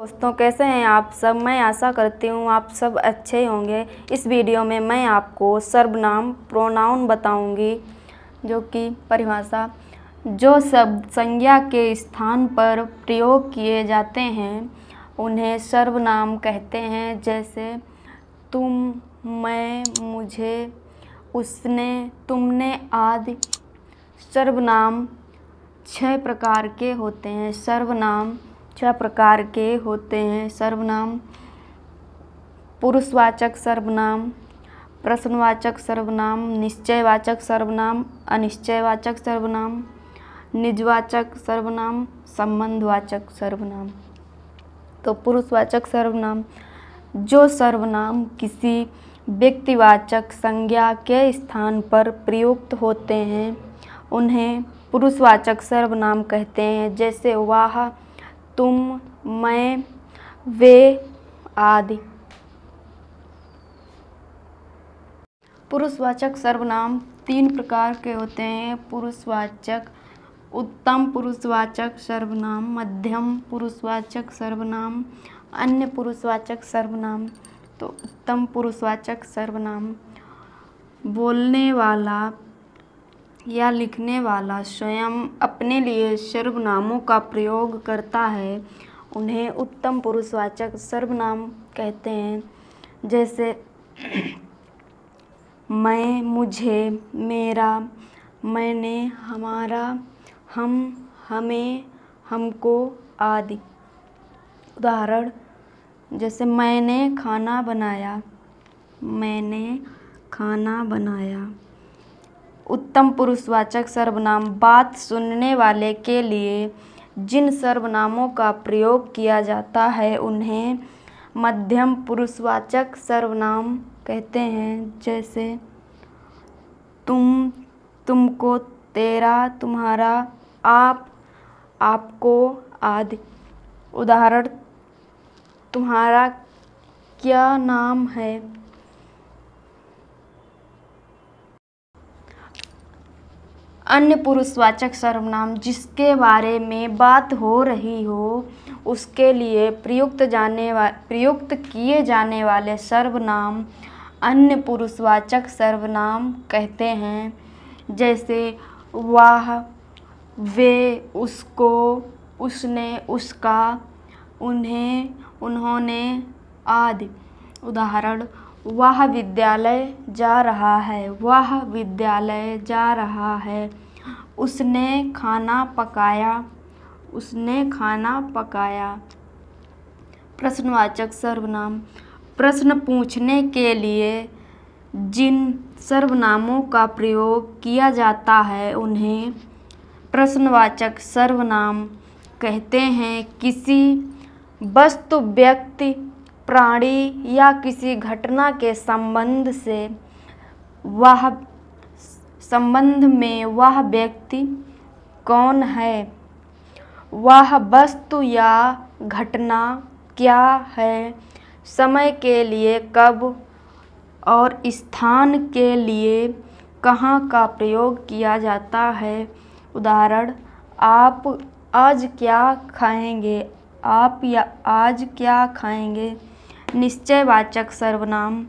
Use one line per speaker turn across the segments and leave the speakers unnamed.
दोस्तों कैसे हैं आप सब मैं आशा करती हूँ आप सब अच्छे होंगे इस वीडियो में मैं आपको सर्वनाम प्रोनाउन बताऊंगी जो कि परिभाषा जो शब्द संज्ञा के स्थान पर प्रयोग किए जाते हैं उन्हें सर्वनाम कहते हैं जैसे तुम मैं मुझे उसने तुमने आदि सर्वनाम छः प्रकार के होते हैं सर्वनाम छह प्रकार के होते हैं सर्वनाम पुरुषवाचक सर्वनाम प्रश्नवाचक सर्वनाम निश्चयवाचक सर्वनाम अनिश्चयवाचक सर्वनाम निजवाचक सर्वनाम संबंधवाचक सर्वनाम तो पुरुषवाचक सर्वनाम जो सर्वनाम किसी व्यक्तिवाचक संज्ञा के स्थान पर प्रयुक्त होते हैं उन्हें पुरुषवाचक सर्वनाम कहते हैं जैसे वाह तुम मैं वे आदि पुरुषवाचक सर्वनाम तीन प्रकार के होते हैं पुरुषवाचक उत्तम पुरुषवाचक सर्वनाम मध्यम पुरुषवाचक सर्वनाम अन्य पुरुषवाचक सर्वनाम तो उत्तम पुरुषवाचक सर्वनाम बोलने वाला या लिखने वाला स्वयं अपने लिए सर्वनामों का प्रयोग करता है उन्हें उत्तम पुरुषवाचक सर्वनाम कहते हैं जैसे मैं मुझे मेरा मैंने हमारा हम हमें हमको आदि उदाहरण जैसे मैंने खाना बनाया मैंने खाना बनाया उत्तम पुरुषवाचक सर्वनाम बात सुनने वाले के लिए जिन सर्वनामों का प्रयोग किया जाता है उन्हें मध्यम पुरुषवाचक सर्वनाम कहते हैं जैसे तुम तुमको तेरा तुम्हारा आप आपको आदि उदाहरण तुम्हारा क्या नाम है अन्य पुरुषवाचक सर्वनाम जिसके बारे में बात हो रही हो उसके लिए प्रयुक्त जाने वा प्रयुक्त किए जाने वाले सर्वनाम अन्य पुरुषवाचक सर्वनाम कहते हैं जैसे वह वे उसको उसने उसका उन्हें उन्होंने आदि उदाहरण वह विद्यालय जा रहा है वह विद्यालय जा रहा है उसने खाना पकाया उसने खाना पकाया प्रश्नवाचक सर्वनाम प्रश्न पूछने के लिए जिन सर्वनामों का प्रयोग किया जाता है उन्हें प्रश्नवाचक सर्वनाम कहते हैं किसी वस्तु व्यक्ति प्राणी या किसी घटना के संबंध से वह संबंध में वह व्यक्ति कौन है वह वस्तु या घटना क्या है समय के लिए कब और स्थान के लिए कहाँ का प्रयोग किया जाता है उदाहरण आप आज क्या खाएंगे आप या आज क्या खाएंगे निश्चयवाचक सर्वनाम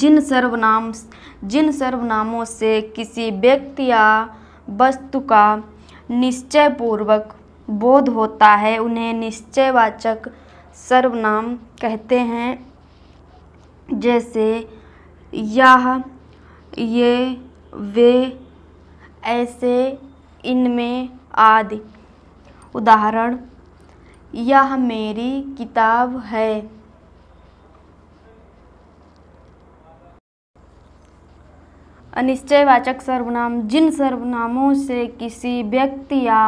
जिन सर्वनाम जिन सर्वनामों से किसी व्यक्ति या वस्तु का निश्चयपूर्वक बोध होता है उन्हें निश्चयवाचक सर्वनाम कहते हैं जैसे यह ये वे ऐसे इनमें आदि उदाहरण यह मेरी किताब है अनिश्चयवाचक सर्वनाम जिन सर्वनामों से किसी व्यक्ति या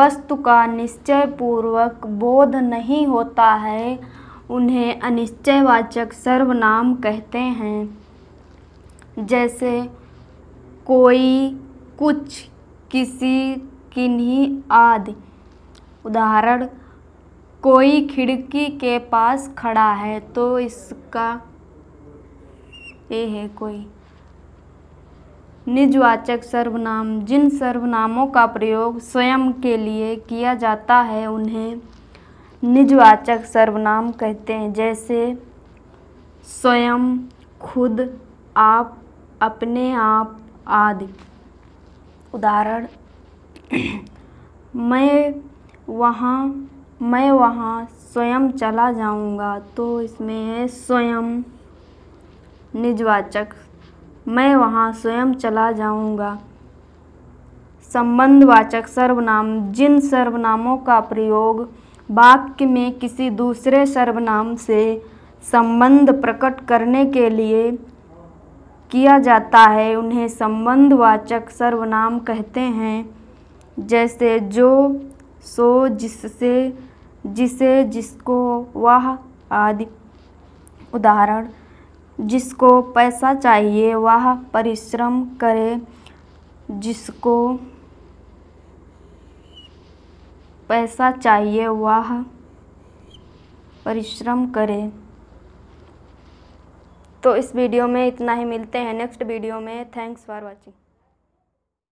वस्तु का निश्चयपूर्वक बोध नहीं होता है उन्हें अनिश्चयवाचक सर्वनाम कहते हैं जैसे कोई कुछ किसी किन्हीं आदि उदाहरण कोई खिड़की के पास खड़ा है तो इसका ये है कोई निजवाचक सर्वनाम जिन सर्वनामों का प्रयोग स्वयं के लिए किया जाता है उन्हें निजवाचक सर्वनाम कहते हैं जैसे स्वयं खुद आप अपने आप आदि उदाहरण मैं वहाँ मैं वहाँ स्वयं चला जाऊँगा तो इसमें है स्वयं निजवाचक मैं वहाँ स्वयं चला जाऊँगा संबंधवाचक सर्वनाम जिन सर्वनामों का प्रयोग वाक्य में किसी दूसरे सर्वनाम से संबंध प्रकट करने के लिए किया जाता है उन्हें संबंधवाचक सर्वनाम कहते हैं जैसे जो सो जिससे जिसे जिसको वह आदि उदाहरण जिसको पैसा चाहिए वह परिश्रम करे जिसको पैसा चाहिए वह परिश्रम करे तो इस वीडियो में इतना ही मिलते हैं नेक्स्ट वीडियो में थैंक्स फॉर वाचिंग